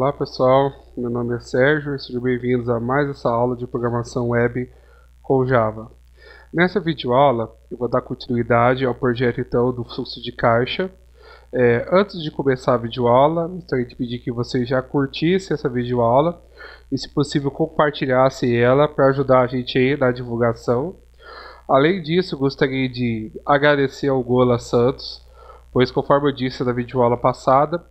Olá pessoal, meu nome é Sérgio e sejam bem-vindos a mais essa aula de programação web com Java. Nessa videoaula eu vou dar continuidade ao projeto então do fluxo de caixa. É, antes de começar a videoaula, gostaria de pedir que vocês já curtissem essa videoaula e se possível compartilhassem ela para ajudar a gente aí na divulgação. Além disso, gostaria de agradecer ao Gola Santos, pois conforme eu disse na videoaula passada,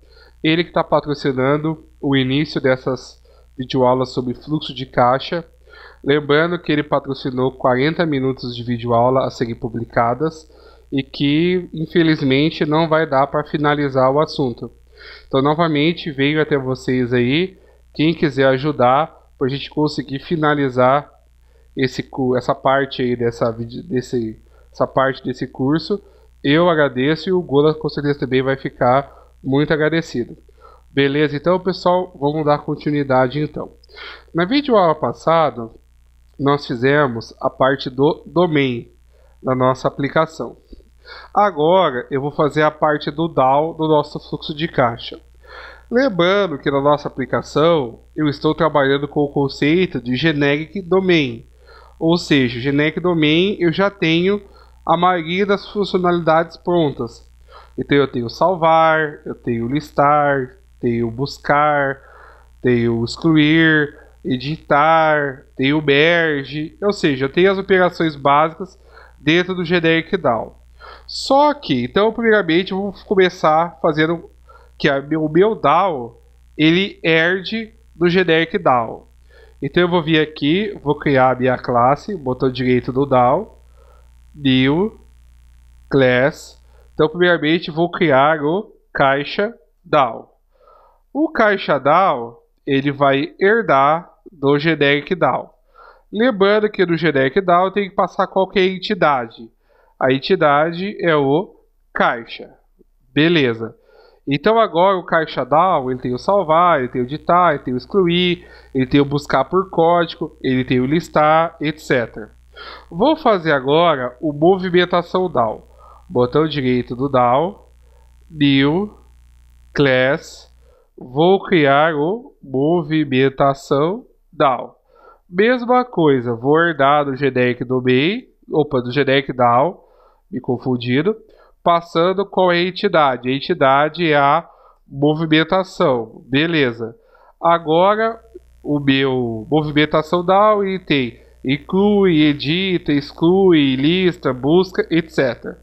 ele que está patrocinando o início dessas videoaulas sobre fluxo de caixa. Lembrando que ele patrocinou 40 minutos de videoaula a serem publicadas e que, infelizmente, não vai dar para finalizar o assunto. Então, novamente, veio até vocês aí. Quem quiser ajudar para a gente conseguir finalizar esse, essa parte aí dessa, desse, essa parte desse curso, eu agradeço e o Gola com certeza também vai ficar muito agradecido. Beleza, então, pessoal, vamos dar continuidade então. Na videoaula passada, nós fizemos a parte do domain da nossa aplicação. Agora, eu vou fazer a parte do DAO do nosso fluxo de caixa. Lembrando que na nossa aplicação, eu estou trabalhando com o conceito de generic domain. Ou seja, generic domain eu já tenho a maioria das funcionalidades prontas então eu tenho salvar, eu tenho listar, tenho buscar, tenho excluir, editar, tenho merge, ou seja, eu tenho as operações básicas dentro do generic DAO. Só que, então, primeiramente, vamos começar fazendo que a, o meu DAO ele herde do generic DAO. Então eu vou vir aqui, vou criar a minha classe, botão direito do DAO, new class então, primeiramente, vou criar o caixa DAO. O caixa DAO ele vai herdar do generic DAO. Lembrando que no generic DAO tem que passar qualquer é entidade. A entidade é o caixa. Beleza. Então agora o caixa DAO ele tem o salvar, ele tem o editar, ele tem o excluir, ele tem o buscar por código, ele tem o listar, etc. Vou fazer agora o movimentação DAO botão direito do Now, New, Class, vou criar o Movimentação Now. Mesma coisa, vou herdar do generic do mei, opa, do generic Now, me confundindo, passando com é a entidade. A entidade é a movimentação, beleza. Agora, o meu movimentação DAO, ele tem inclui, edita, exclui, lista, busca, etc.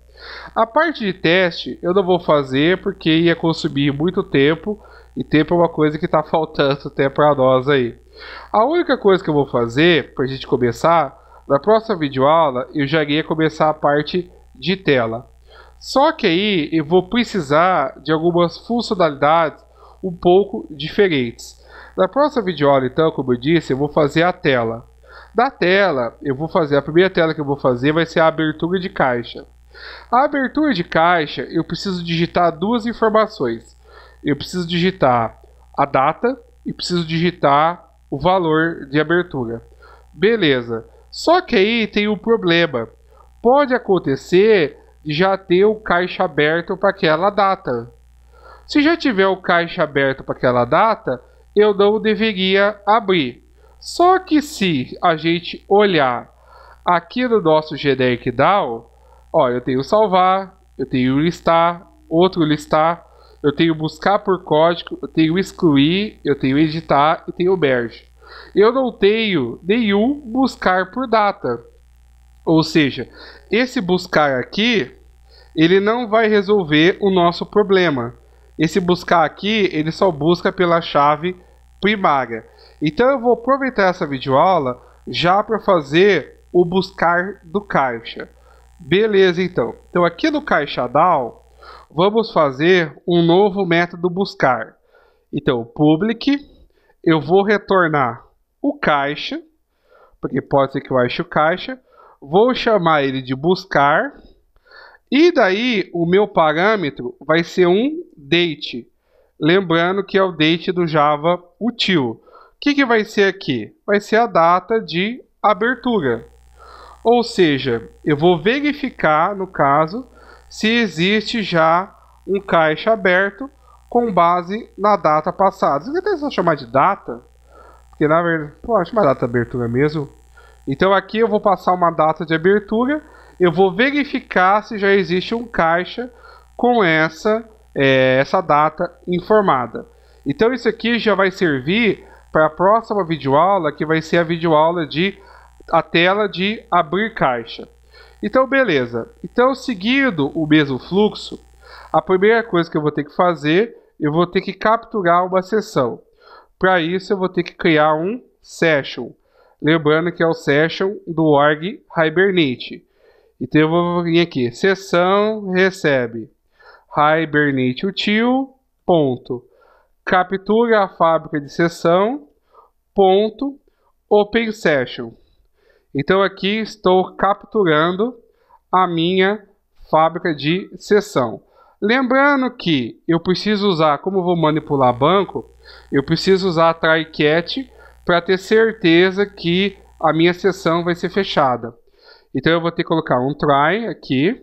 A parte de teste eu não vou fazer porque ia consumir muito tempo e tempo é uma coisa que está faltando até para nós aí. A única coisa que eu vou fazer para a gente começar, na próxima videoaula eu já iria começar a parte de tela. Só que aí eu vou precisar de algumas funcionalidades um pouco diferentes. Na próxima videoaula, então, como eu disse, eu vou fazer a tela. Da tela, eu vou fazer a primeira tela que eu vou fazer vai ser a abertura de caixa. A abertura de caixa, eu preciso digitar duas informações. Eu preciso digitar a data e preciso digitar o valor de abertura. Beleza. Só que aí tem um problema. Pode acontecer de já ter o caixa aberto para aquela data. Se já tiver o caixa aberto para aquela data, eu não deveria abrir. Só que se a gente olhar aqui no nosso generic DAO, Ó, eu tenho salvar, eu tenho listar, outro listar, eu tenho buscar por código, eu tenho excluir, eu tenho editar e tenho merge. Eu não tenho nenhum buscar por data. Ou seja, esse buscar aqui, ele não vai resolver o nosso problema. Esse buscar aqui, ele só busca pela chave primária. Então eu vou aproveitar essa videoaula já para fazer o buscar do caixa. Beleza, então. Então aqui no caixa vamos fazer um novo método buscar. Então, public, eu vou retornar o caixa, porque pode ser que eu ache o caixa, vou chamar ele de buscar, e daí o meu parâmetro vai ser um date, lembrando que é o date do Java util. O que, que vai ser aqui? Vai ser a data de abertura. Ou seja, eu vou verificar, no caso, se existe já um caixa aberto com base na data passada. Você até só chamar de data, porque na verdade, pô, acho é uma data de abertura mesmo. Então aqui eu vou passar uma data de abertura, eu vou verificar se já existe um caixa com essa, é, essa data informada. Então isso aqui já vai servir para a próxima videoaula, que vai ser a videoaula de a tela de abrir caixa. Então, beleza. Então, seguindo o mesmo fluxo, a primeira coisa que eu vou ter que fazer, eu vou ter que capturar uma sessão. Para isso, eu vou ter que criar um session. Lembrando que é o session do org Hibernate. Então, eu vou vir aqui, sessão recebe Hibernate util, ponto. Captura a fábrica de sessão, ponto, open session. Então aqui estou capturando a minha fábrica de sessão. Lembrando que eu preciso usar, como vou manipular banco, eu preciso usar a try catch para ter certeza que a minha sessão vai ser fechada. Então eu vou ter que colocar um try aqui,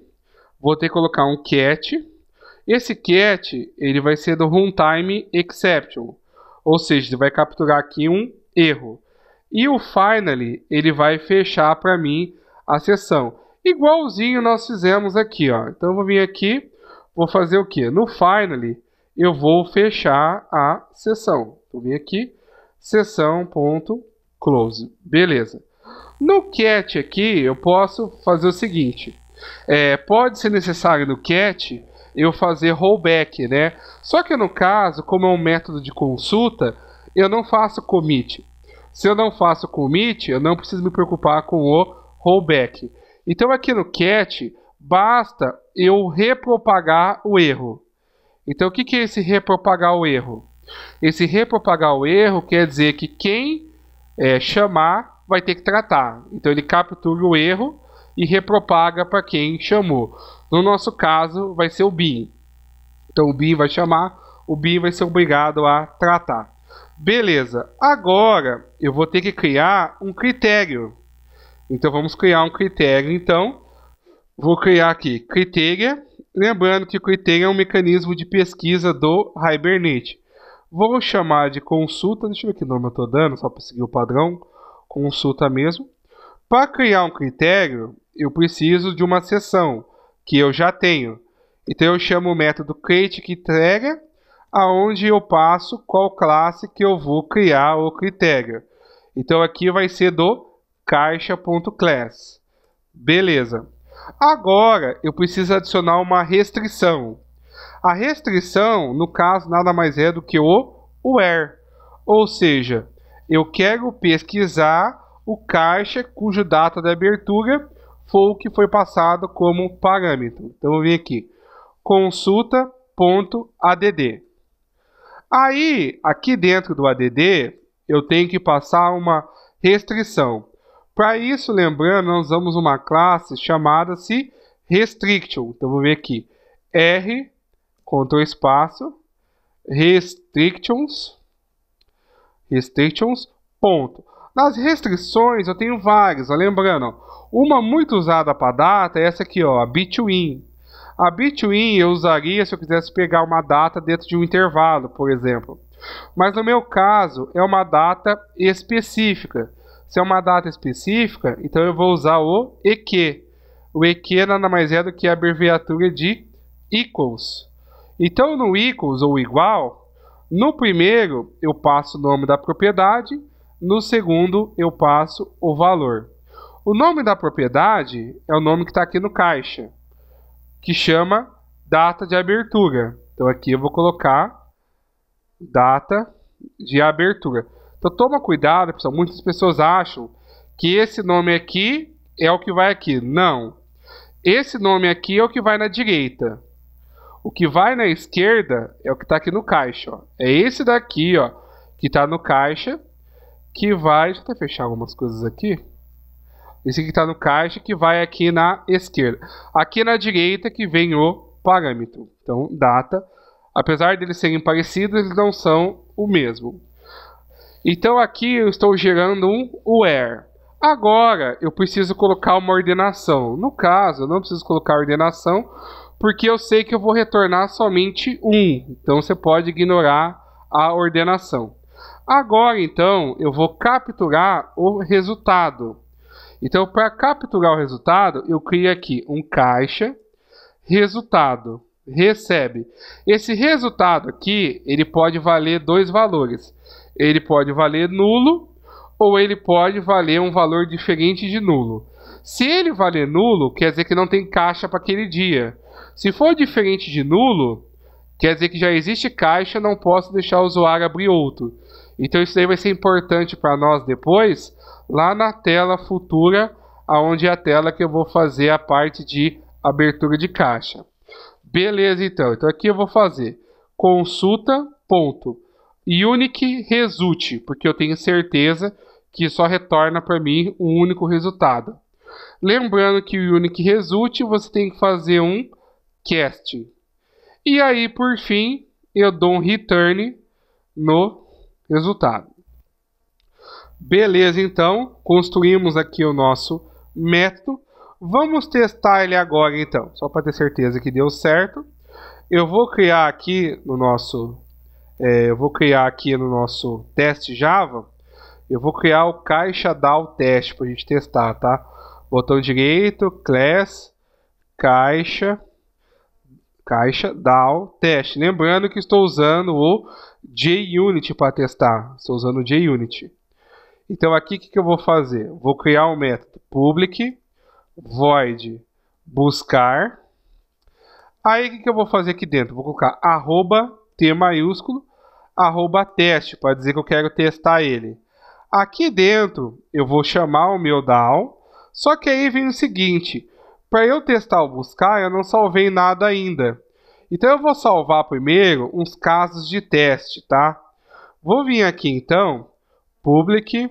vou ter que colocar um cat. Esse cat ele vai ser do runtime exception, ou seja, ele vai capturar aqui um erro. E o finally, ele vai fechar para mim a sessão. Igualzinho nós fizemos aqui, ó. Então eu vou vir aqui, vou fazer o que? No finally, eu vou fechar a sessão. Vou então, vir aqui, sessão.close. Beleza. No cat aqui, eu posso fazer o seguinte. É, pode ser necessário no cat eu fazer rollback, né? Só que no caso, como é um método de consulta, eu não faço commit. Se eu não faço o commit, eu não preciso me preocupar com o rollback. Então aqui no cat, basta eu repropagar o erro. Então o que é esse repropagar o erro? Esse repropagar o erro quer dizer que quem é, chamar vai ter que tratar. Então ele captura o erro e repropaga para quem chamou. No nosso caso vai ser o BIM. Então o BIM vai chamar, o BIM vai ser obrigado a tratar. Beleza, agora eu vou ter que criar um critério. Então vamos criar um critério. Então vou criar aqui critério. Lembrando que o critério é um mecanismo de pesquisa do Hibernate. Vou chamar de consulta. Deixa eu ver que nome eu estou dando, só para seguir o padrão. Consulta mesmo. Para criar um critério, eu preciso de uma seção que eu já tenho. Então eu chamo o método createCriteria aonde eu passo qual classe que eu vou criar o critério. Então aqui vai ser do caixa.class. Beleza. Agora eu preciso adicionar uma restrição. A restrição, no caso, nada mais é do que o where. Ou seja, eu quero pesquisar o caixa cujo data de abertura foi o que foi passado como parâmetro. Então eu vim aqui, consulta.add. Aí, aqui dentro do ADD, eu tenho que passar uma restrição. Para isso, lembrando, nós usamos uma classe chamada-se restriction. Então, vou ver aqui. R, control espaço, restrictions, restrictions, ponto. Nas restrições, eu tenho várias, ó, lembrando. uma muito usada para data é essa aqui, ó, a between. A between eu usaria se eu quisesse pegar uma data dentro de um intervalo, por exemplo. Mas no meu caso, é uma data específica. Se é uma data específica, então eu vou usar o EQ. O EQ nada mais é do que a abreviatura de equals. Então no equals ou igual, no primeiro eu passo o nome da propriedade, no segundo eu passo o valor. O nome da propriedade é o nome que está aqui no caixa que chama data de abertura. Então aqui eu vou colocar data de abertura. Então toma cuidado, pessoal. Muitas pessoas acham que esse nome aqui é o que vai aqui. Não. Esse nome aqui é o que vai na direita. O que vai na esquerda é o que está aqui no caixa. Ó. É esse daqui ó, que está no caixa que vai... Deixa eu até fechar algumas coisas aqui. Esse que está no caixa que vai aqui na esquerda. Aqui na direita que vem o parâmetro. Então, data. Apesar deles serem parecidos, eles não são o mesmo. Então aqui eu estou gerando um where. Agora eu preciso colocar uma ordenação. No caso, eu não preciso colocar ordenação, porque eu sei que eu vou retornar somente um. Então você pode ignorar a ordenação. Agora então eu vou capturar o resultado. Então, para capturar o resultado, eu crio aqui um caixa resultado recebe. Esse resultado aqui, ele pode valer dois valores. Ele pode valer nulo ou ele pode valer um valor diferente de nulo. Se ele valer nulo, quer dizer que não tem caixa para aquele dia. Se for diferente de nulo, quer dizer que já existe caixa, não posso deixar o usuário abrir outro. Então isso aí vai ser importante para nós depois, lá na tela futura, aonde é a tela que eu vou fazer a parte de abertura de caixa. Beleza, então. Então aqui eu vou fazer consulta ponto unique result, porque eu tenho certeza que só retorna para mim um único resultado. Lembrando que o unique result você tem que fazer um cast. E aí, por fim, eu dou um return no resultado. Beleza, então, construímos aqui o nosso método. Vamos testar ele agora, então, só para ter certeza que deu certo. Eu vou criar aqui no nosso, é, eu vou criar aqui no nosso teste Java. Eu vou criar o caixa DAO teste para a gente testar, tá? Botão direito, class, caixa, caixa DAO teste. Lembrando que estou usando o JUnit para testar. Estou usando o JUnit. Então aqui o que, que eu vou fazer? Vou criar um método public void buscar. Aí o que, que eu vou fazer aqui dentro? Vou colocar arroba T maiúsculo, arroba teste, para dizer que eu quero testar ele. Aqui dentro eu vou chamar o meu down, só que aí vem o seguinte, para eu testar o buscar eu não salvei nada ainda. Então eu vou salvar primeiro uns casos de teste, tá? Vou vir aqui então, public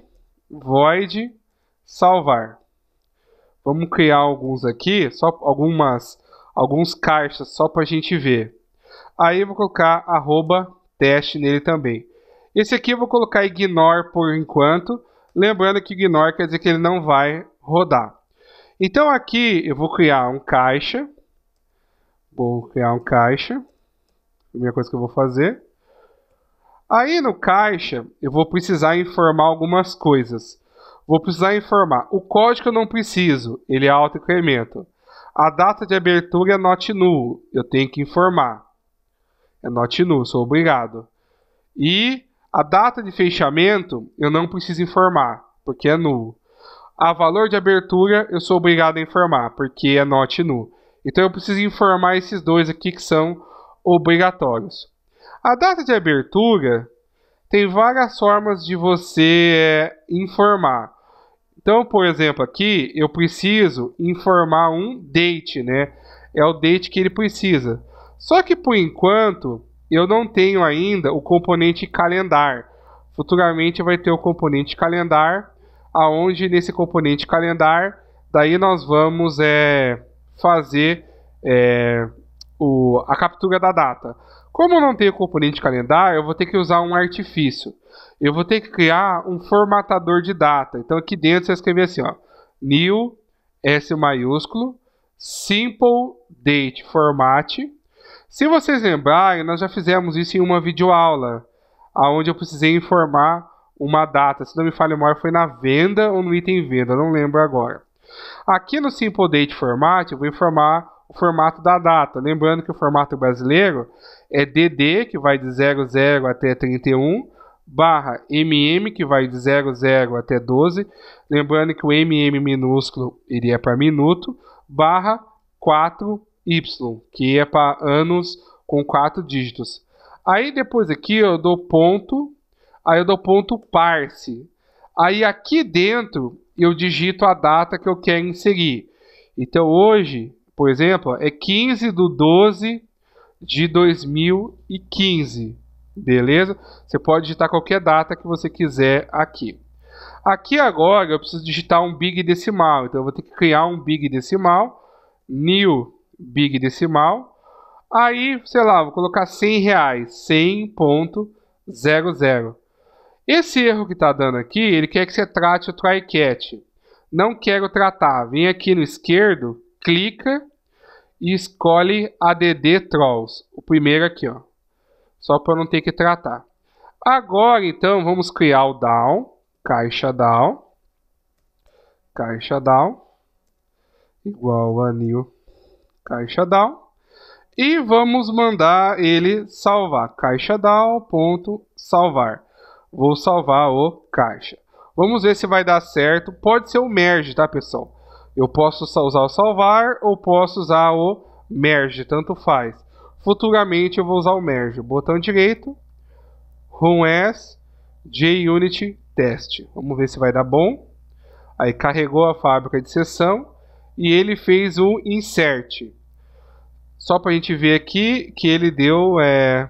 void, salvar. Vamos criar alguns aqui, só algumas, alguns caixas só para a gente ver. Aí eu vou colocar arroba teste nele também. Esse aqui eu vou colocar ignore por enquanto, lembrando que ignore quer dizer que ele não vai rodar. Então aqui eu vou criar um caixa, vou criar um caixa, primeira coisa que eu vou fazer. Aí no caixa, eu vou precisar informar algumas coisas. Vou precisar informar o código eu não preciso, ele é auto A data de abertura é not null, eu tenho que informar. É not null, sou obrigado. E a data de fechamento eu não preciso informar, porque é null. A valor de abertura eu sou obrigado a informar, porque é not null. Então eu preciso informar esses dois aqui que são obrigatórios. A data de abertura tem várias formas de você é, informar. Então, por exemplo, aqui eu preciso informar um date, né? É o date que ele precisa. Só que por enquanto eu não tenho ainda o componente calendar. Futuramente vai ter o componente calendar, aonde nesse componente calendar, daí nós vamos é, fazer é, o, a captura da data. Como não tenho componente calendário, eu vou ter que usar um artifício. Eu vou ter que criar um formatador de data. Então aqui dentro você escrever assim, ó, new S maiúsculo simple date format. Se vocês lembrarem, nós já fizemos isso em uma videoaula, aonde eu precisei informar uma data. Se não me falha memória, foi na venda ou no item venda, não lembro agora. Aqui no simple date format, eu vou informar o formato da data. Lembrando que o formato brasileiro é DD, que vai de 00 até 31, barra MM, que vai de 00 até 12, lembrando que o MM minúsculo iria é para minuto, barra 4Y, que é para anos com 4 dígitos. Aí depois aqui eu dou ponto, aí eu dou ponto parse. Aí aqui dentro eu digito a data que eu quero inserir. Então hoje, por exemplo, é 15 do 12 de 2015. Beleza? Você pode digitar qualquer data que você quiser aqui. Aqui agora eu preciso digitar um big decimal, então eu vou ter que criar um big decimal, new big decimal. Aí, sei lá, vou colocar 100 reais, 100.00. Esse erro que está dando aqui, ele quer que você trate o try catch. Não quero tratar. Vem aqui no esquerdo, clica e escolhe ADD Trolls. O primeiro aqui, ó. Só para não ter que tratar. Agora, então, vamos criar o down, caixa down, caixa down, igual a new caixa down, e vamos mandar ele salvar, caixa down, ponto, salvar. Vou salvar o caixa. Vamos ver se vai dar certo. Pode ser o merge, tá, pessoal? Eu posso usar o salvar ou posso usar o merge, tanto faz. Futuramente eu vou usar o merge. Botão direito, run as JUnit test. Vamos ver se vai dar bom. Aí carregou a fábrica de sessão e ele fez o insert. Só para a gente ver aqui que ele deu, é...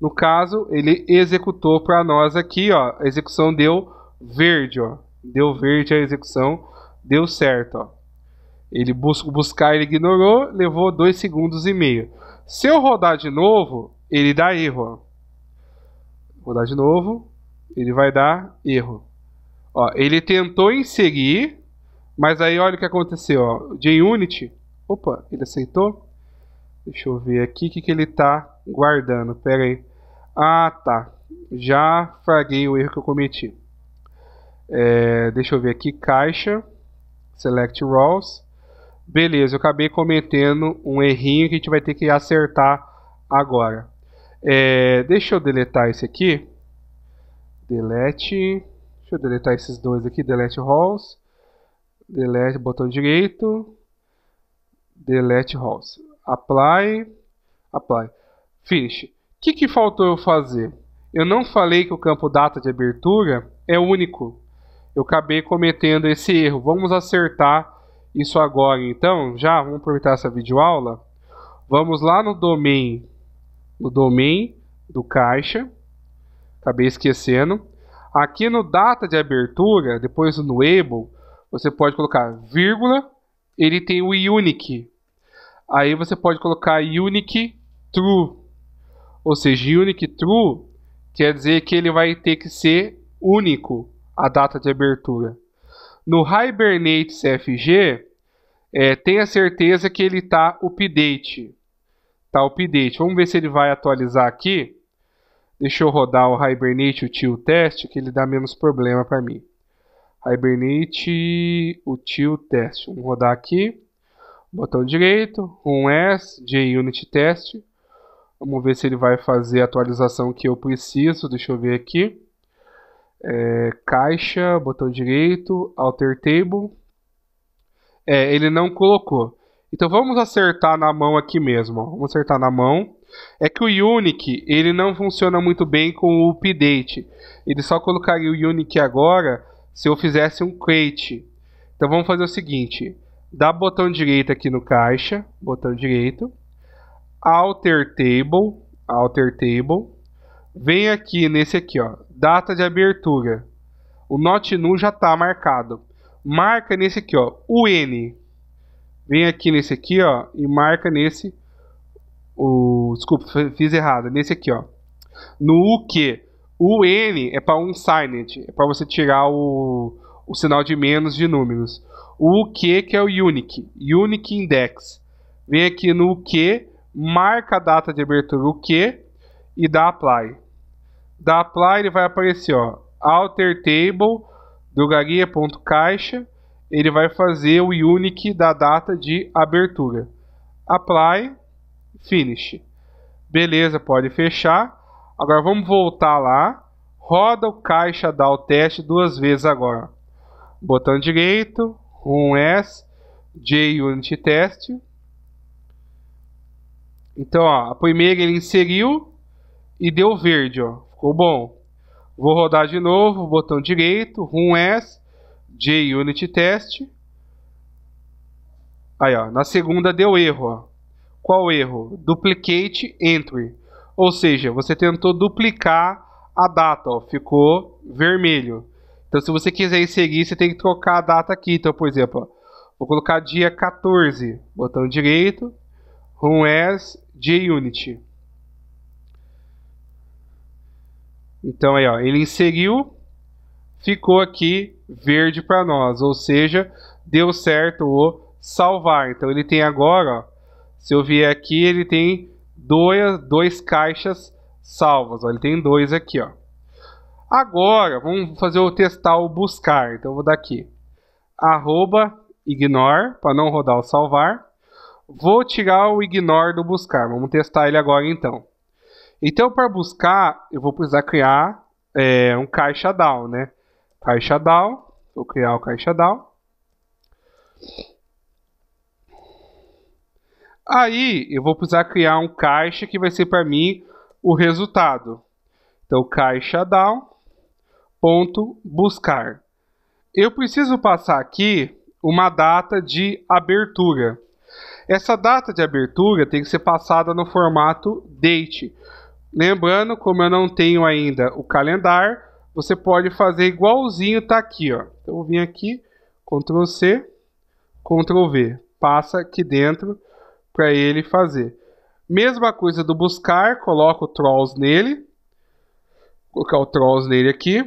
no caso, ele executou para nós aqui, ó, a execução deu verde, ó, deu verde a execução Deu certo, ó. Ele bus buscar, ele ignorou, levou dois segundos e meio. Se eu rodar de novo, ele dá erro. Ó. Rodar de novo, ele vai dar erro. Ó, ele tentou inserir, mas aí olha o que aconteceu. Ó. JUnity, opa, ele aceitou. Deixa eu ver aqui o que, que ele está guardando. Pera aí. Ah, tá. Já fraguei o erro que eu cometi. É, deixa eu ver aqui, caixa select rows. Beleza, eu acabei cometendo um errinho que a gente vai ter que acertar agora. É, deixa eu deletar esse aqui. Delete. Deixa eu deletar esses dois aqui. Delete rows. Delete, botão direito. Delete rows. Apply. Apply. Finish. O que, que faltou eu fazer? Eu não falei que o campo data de abertura é único eu acabei cometendo esse erro. Vamos acertar isso agora, então. Já vamos aproveitar essa videoaula. Vamos lá no domain, no domain do caixa. Acabei esquecendo. Aqui no data de abertura, depois no able, você pode colocar vírgula, ele tem o unique. Aí você pode colocar unique true. Ou seja, unique true quer dizer que ele vai ter que ser único a data de abertura. No Hibernate CFG, é, tenha certeza que ele está update. Tá update. Vamos ver se ele vai atualizar aqui. Deixa eu rodar o Hibernate Util Test, que ele dá menos problema para mim. Hibernate Util Test. Vamos rodar aqui. Botão direito, um S, JUnit Test. Vamos ver se ele vai fazer a atualização que eu preciso. Deixa eu ver aqui é, caixa, botão direito, alter table. É, ele não colocou. Então vamos acertar na mão aqui mesmo. Ó. Vamos acertar na mão. É que o Unique ele não funciona muito bem com o update. Ele só colocaria o Unique agora se eu fizesse um crate. Então vamos fazer o seguinte: dá botão direito aqui no caixa, botão direito, alter table, alter table. Vem aqui nesse aqui, ó. Data de abertura. O not nu já está marcado. Marca nesse aqui, ó. O N. Vem aqui nesse aqui, ó. E marca nesse. O, desculpa, fiz errado. Nesse aqui, ó. No que. O N é para um silent. É para você tirar o, o sinal de menos de números. O q que é o unique. Unique index. Vem aqui no q Marca a data de abertura o que e dá apply. Dá apply, ele vai aparecer, ó, alter table drogaria.caixa, ele vai fazer o unique da data de abertura. Apply, finish. Beleza, pode fechar. Agora vamos voltar lá. Roda o caixa, dá o teste duas vezes agora. Botão direito, um S, JUnit test. Então, ó, a primeira ele inseriu, e deu verde, ó. Ficou bom. Vou rodar de novo, botão direito, RUM S, unit Test. Aí, ó, na segunda deu erro, ó. Qual erro? Duplicate entry. Ou seja, você tentou duplicar a data, ó, ficou vermelho. Então, se você quiser inserir, você tem que trocar a data aqui. Então, por exemplo, ó, vou colocar dia 14, botão direito, RUM S, unit Então aí, ó, ele inseriu, ficou aqui verde para nós, ou seja, deu certo o salvar. Então ele tem agora, ó, se eu vier aqui, ele tem dois, dois caixas salvas, ó, ele tem dois aqui, ó. Agora, vamos fazer o testar o buscar. Então eu vou dar aqui arroba ignore para não rodar o salvar. Vou tirar o ignore do buscar. Vamos testar ele agora então. Então, para buscar, eu vou precisar criar é, um caixa down, né? Caixa down, vou criar o caixa down. Aí, eu vou precisar criar um caixa que vai ser para mim o resultado. Então, caixa down, ponto, buscar. Eu preciso passar aqui uma data de abertura. Essa data de abertura tem que ser passada no formato date, Lembrando, como eu não tenho ainda o calendário, você pode fazer igualzinho tá aqui, ó. Então eu vim aqui, Ctrl C, Ctrl V, passa aqui dentro para ele fazer. Mesma coisa do buscar, coloco o trolls nele. Vou colocar o trolls nele aqui.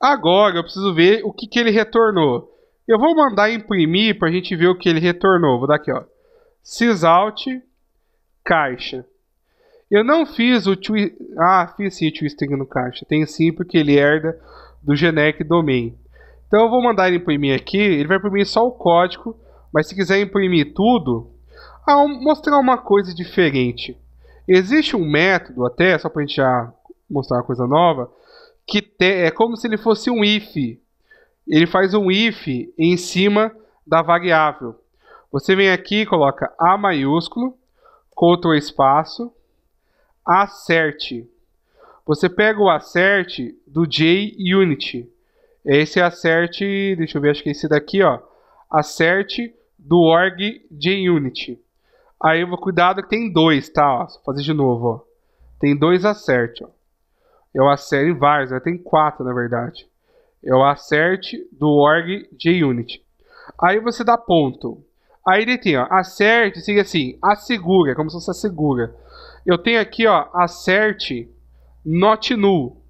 Agora eu preciso ver o que, que ele retornou. Eu vou mandar imprimir para a gente ver o que ele retornou. Vou dar aqui, ó. Sysout, caixa. Eu não fiz o twist. Ah, fiz sim o twisting no caixa. Tem sim, porque ele herda do generic domain. Então eu vou mandar ele imprimir aqui. Ele vai imprimir só o código. Mas se quiser imprimir tudo, ah, mostrar uma coisa diferente. Existe um método, até, só para a gente já mostrar uma coisa nova, que te, é como se ele fosse um if. Ele faz um if em cima da variável. Você vem aqui e coloca A maiúsculo, Ctrl espaço, acerte. Você pega o acerte do JUnit. Esse acerte, deixa eu ver, acho que é esse daqui, ó. Acerte do org JUnit. Aí eu vou cuidado que tem dois, tá? Ó, vou fazer de novo, ó. Tem dois acerte, ó. Eu acerte vários, né? tem quatro na verdade. Eu acerte do org JUnit. Aí você dá ponto. Aí ele tem, ó, acerte, siga assim, assegura, é como se fosse assegura eu tenho aqui, ó, assert not null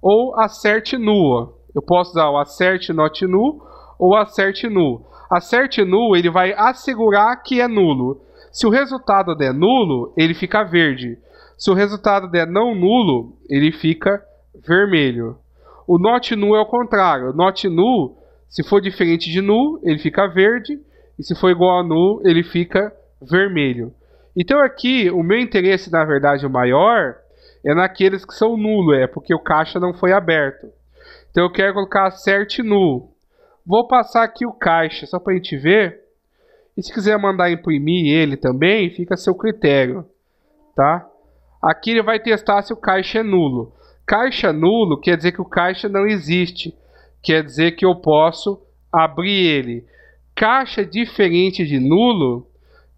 ou assert null. Eu posso usar o assert not null ou assert null. Acerte null, ele vai assegurar que é nulo. Se o resultado der nulo, ele fica verde. Se o resultado der não nulo, ele fica vermelho. O not null é o contrário. not null, se for diferente de null, ele fica verde. E se for igual a null, ele fica vermelho. Então aqui, o meu interesse, na verdade, o maior é naqueles que são nulo, é porque o caixa não foi aberto. Então eu quero colocar cert nulo. Vou passar aqui o caixa, só para a gente ver. E se quiser mandar imprimir ele também, fica a seu critério, tá? Aqui ele vai testar se o caixa é nulo. Caixa nulo quer dizer que o caixa não existe. Quer dizer que eu posso abrir ele. Caixa diferente de nulo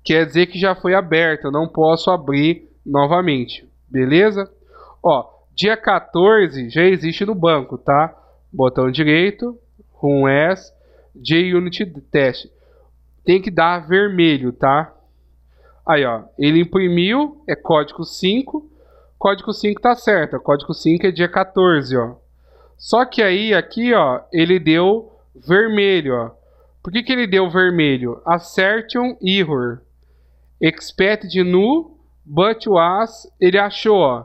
quer dizer que já foi aberta, não posso abrir novamente, beleza? Ó, dia 14 já existe no banco, tá? Botão direito, Run S, JUnit Test. Tem que dar vermelho, tá? Aí, ó, ele imprimiu, é código 5, código 5 tá certo, código 5 é dia 14, ó. Só que aí, aqui, ó, ele deu vermelho, ó. Por que, que ele deu vermelho? Acerte um error. Expert de nu, but was, ele achou, ó.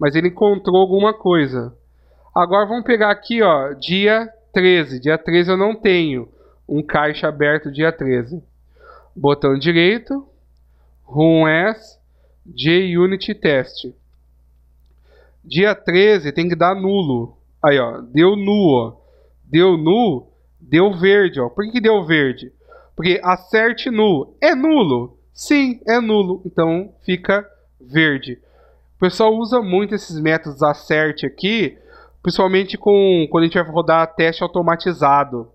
Mas ele encontrou alguma coisa. Agora vamos pegar aqui, ó, dia 13. Dia 13 eu não tenho um caixa aberto dia 13. Botão direito, S as, JUnit test. Dia 13 tem que dar nulo. Aí, ó, deu nu, ó. Deu nu, deu verde, ó. Por que, que deu verde? Porque acerte nu é nulo. Sim, é nulo, então fica verde. O pessoal usa muito esses métodos acerte aqui, principalmente com quando a gente vai rodar teste automatizado.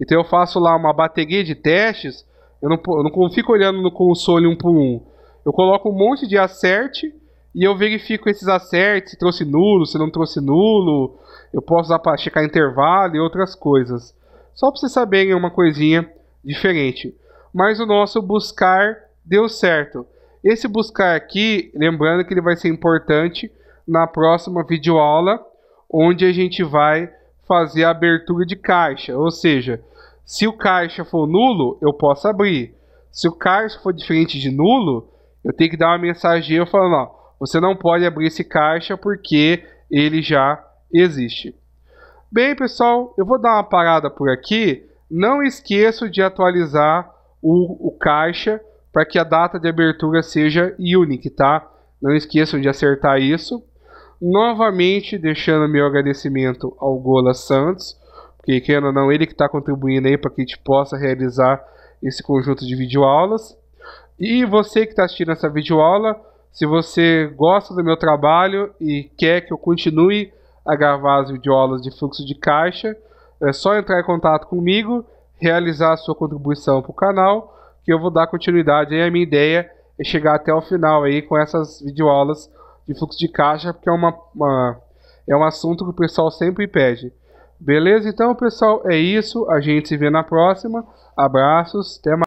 Então eu faço lá uma bateria de testes, eu não, eu não fico olhando no console um por um. Eu coloco um monte de acerte e eu verifico esses acertes, se trouxe nulo, se não trouxe nulo. Eu posso usar para checar intervalo e outras coisas. Só para vocês saberem é uma coisinha diferente. Mas o nosso buscar deu certo. Esse buscar aqui, lembrando que ele vai ser importante na próxima videoaula, onde a gente vai fazer a abertura de caixa. Ou seja, se o caixa for nulo, eu posso abrir. Se o caixa for diferente de nulo, eu tenho que dar uma mensagem falando, ó, você não pode abrir esse caixa porque ele já existe. Bem, pessoal, eu vou dar uma parada por aqui. Não esqueço de atualizar o, o caixa para que a data de abertura seja Unique, tá? Não esqueçam de acertar isso. Novamente, deixando meu agradecimento ao Gola Santos, porque querendo ou não, ele que está contribuindo aí para que a gente possa realizar esse conjunto de videoaulas. E você que está assistindo essa videoaula, se você gosta do meu trabalho e quer que eu continue a gravar as videoaulas de fluxo de caixa, é só entrar em contato comigo, realizar a sua contribuição para o canal que eu vou dar continuidade. aí a minha ideia é chegar até o final aí com essas videoaulas de fluxo de caixa, porque é, uma, uma, é um assunto que o pessoal sempre pede. Beleza? Então, pessoal, é isso. A gente se vê na próxima. Abraços, até mais.